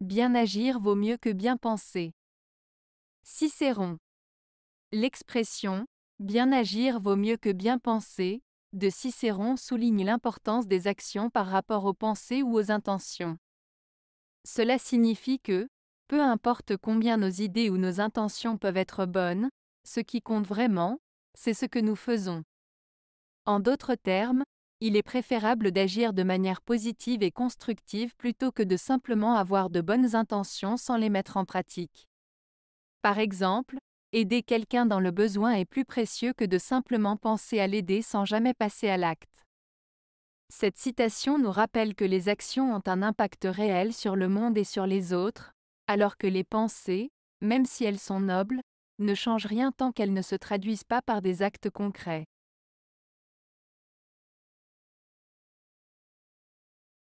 Bien agir vaut mieux que bien penser. Cicéron. L'expression Bien agir vaut mieux que bien penser de Cicéron souligne l'importance des actions par rapport aux pensées ou aux intentions. Cela signifie que, peu importe combien nos idées ou nos intentions peuvent être bonnes, ce qui compte vraiment, c'est ce que nous faisons. En d'autres termes, il est préférable d'agir de manière positive et constructive plutôt que de simplement avoir de bonnes intentions sans les mettre en pratique. Par exemple, aider quelqu'un dans le besoin est plus précieux que de simplement penser à l'aider sans jamais passer à l'acte. Cette citation nous rappelle que les actions ont un impact réel sur le monde et sur les autres, alors que les pensées, même si elles sont nobles, ne changent rien tant qu'elles ne se traduisent pas par des actes concrets.